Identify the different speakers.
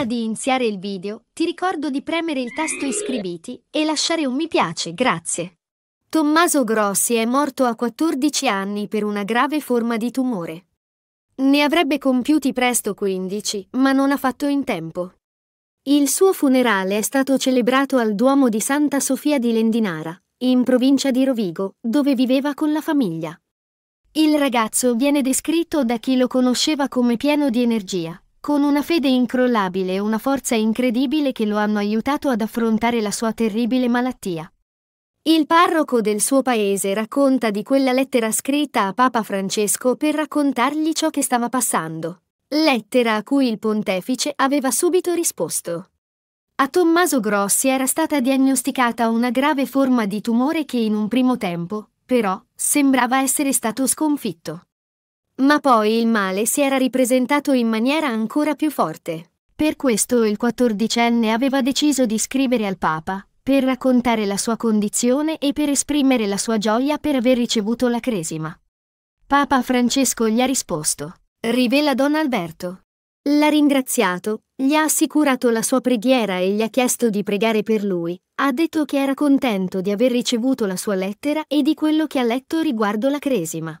Speaker 1: Prima di iniziare il video, ti ricordo di premere il tasto iscriviti e lasciare un mi piace, grazie. Tommaso Grossi è morto a 14 anni per una grave forma di tumore. Ne avrebbe compiuti presto 15, ma non ha fatto in tempo. Il suo funerale è stato celebrato al Duomo di Santa Sofia di Lendinara, in provincia di Rovigo, dove viveva con la famiglia. Il ragazzo viene descritto da chi lo conosceva come pieno di energia, con una fede incrollabile e una forza incredibile che lo hanno aiutato ad affrontare la sua terribile malattia. Il parroco del suo paese racconta di quella lettera scritta a Papa Francesco per raccontargli ciò che stava passando, lettera a cui il pontefice aveva subito risposto. A Tommaso Grossi era stata diagnosticata una grave forma di tumore che in un primo tempo, però, sembrava essere stato sconfitto. Ma poi il male si era ripresentato in maniera ancora più forte. Per questo il quattordicenne aveva deciso di scrivere al Papa, per raccontare la sua condizione e per esprimere la sua gioia per aver ricevuto la cresima. Papa Francesco gli ha risposto, rivela Don Alberto. L'ha ringraziato, gli ha assicurato la sua preghiera e gli ha chiesto di pregare per lui. Ha detto che era contento di aver ricevuto la sua lettera e di quello che ha letto riguardo la cresima.